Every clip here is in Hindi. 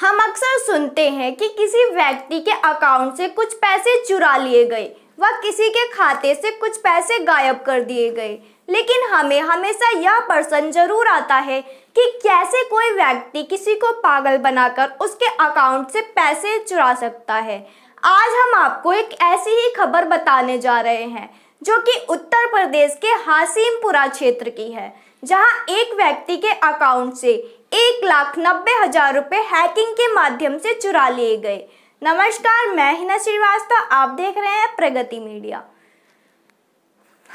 हम अक्सर सुनते हैं कि किसी व्यक्ति के अकाउंट से कुछ पैसे चुरा लिए गए व किसी के खाते से कुछ पैसे गायब कर दिए गए लेकिन हमें हमेशा यह प्रश्न जरूर आता है कि कैसे कोई व्यक्ति किसी को पागल बनाकर उसके अकाउंट से पैसे चुरा सकता है आज हम आपको एक ऐसी ही खबर बताने जा रहे हैं जो कि उत्तर प्रदेश के हासिमपुरा क्षेत्र की है जहां एक व्यक्ति के अकाउंट से एक लाख नब्बे हजार रुपये हैकिंग के माध्यम से चुरा लिए गए नमस्कार मैं हिना श्रीवास्तव आप देख रहे हैं प्रगति मीडिया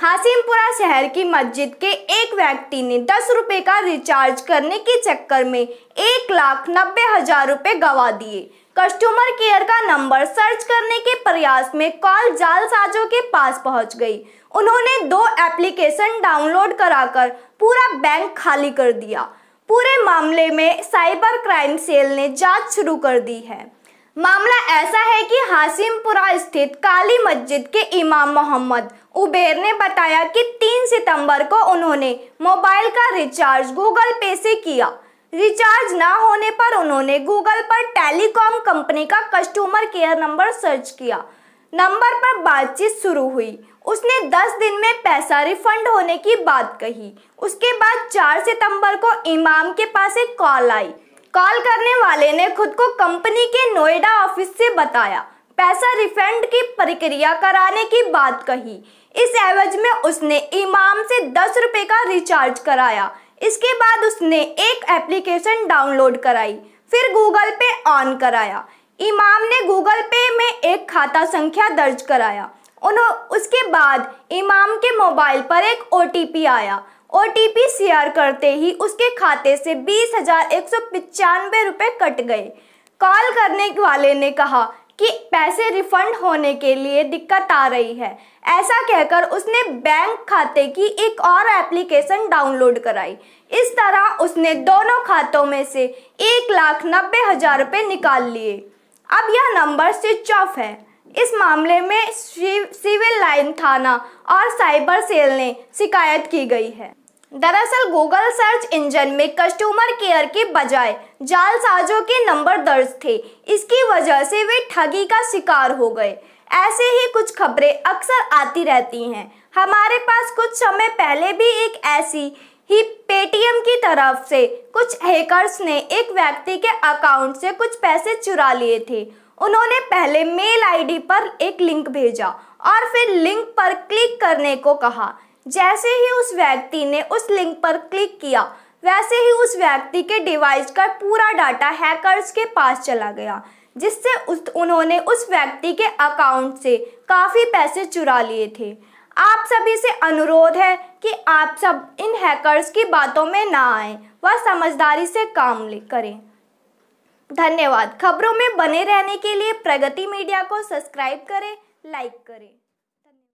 हासिमपुरा शहर की मस्जिद के एक व्यक्ति ने दस रुपए का रिचार्ज करने के चक्कर में एक लाख नब्बे हजार रुपये गवा दिए कस्टमर केयर का नंबर सर्च करने के प्रयास में कॉल जालसाजों के पास पहुंच गई उन्होंने दो एप्लीकेशन डाउनलोड कराकर पूरा बैंक खाली कर दिया पूरे मामले में साइबर क्राइम सेल ने जांच शुरू कर दी है मामला ऐसा है कि हासिमपुरा स्थित काली मस्जिद के इमाम मोहम्मद उबेर ने बताया कि 3 सितंबर को उन्होंने मोबाइल का रिचार्ज गूगल पे से किया रिचार्ज ना होने पर उन्होंने गूगल पर टेलीकॉम कंपनी का कस्टमर केयर नंबर सर्च किया नंबर पर बातचीत शुरू हुई उसने 10 दिन में पैसा रिफंड होने की बात कही उसके बाद 4 सितंबर को इमाम के पास एक कॉल आई कॉल करने वाले ने खुद को कंपनी के नोएडा ऑफिस से बताया पैसा रिफंड की प्रक्रिया कराने की बात कही इस एवज में उसने इमाम से दस रुपये का रिचार्ज कराया इसके बाद उसने एक एप्लीकेशन डाउनलोड कराई फिर गूगल पे ऑन कराया इमाम ने गूगल पे में एक खाता संख्या दर्ज कराया उन्हों उसके बाद इमाम के मोबाइल पर एक ओ आया ओ शेयर करते ही उसके खाते से बीस हजार एक सौ पचानवे रुपये कट गए कॉल करने वाले ने कहा कि पैसे रिफंड होने के लिए दिक्कत आ रही है ऐसा कहकर उसने बैंक खाते की एक और एप्लीकेशन डाउनलोड कराई इस तरह उसने दोनों खातों में से एक लाख नब्बे हजार रुपये निकाल लिए अब यह नंबर स्विच ऑफ है इस मामले में सिविल लाइन थाना और साइबर सेल ने शिकायत की गई है दरअसल गूगल सर्च इंजन में कस्टमर केयर के बजाय जालसाजों के नंबर दर्ज थे इसकी वजह से वे ठगी का शिकार हो गए ऐसे ही कुछ खबरें अक्सर आती रहती हैं हमारे पास कुछ समय पहले भी एक ऐसी ही पेटीएम की तरफ से कुछ हैकर्स ने एक व्यक्ति के अकाउंट से कुछ पैसे चुरा लिए थे उन्होंने पहले मेल आईडी पर एक लिंक भेजा और फिर लिंक पर क्लिक करने को कहा जैसे ही उस व्यक्ति ने उस लिंक पर क्लिक किया वैसे ही उस व्यक्ति के डिवाइस का पूरा डाटा हैकर्स के पास चला गया जिससे उस उन्होंने उस व्यक्ति के अकाउंट से काफ़ी पैसे चुरा लिए थे आप सभी से अनुरोध है कि आप सब इन हैकर्स की बातों में ना आए व समझदारी से काम करें धन्यवाद खबरों में बने रहने के लिए प्रगति मीडिया को सब्सक्राइब करें लाइक करें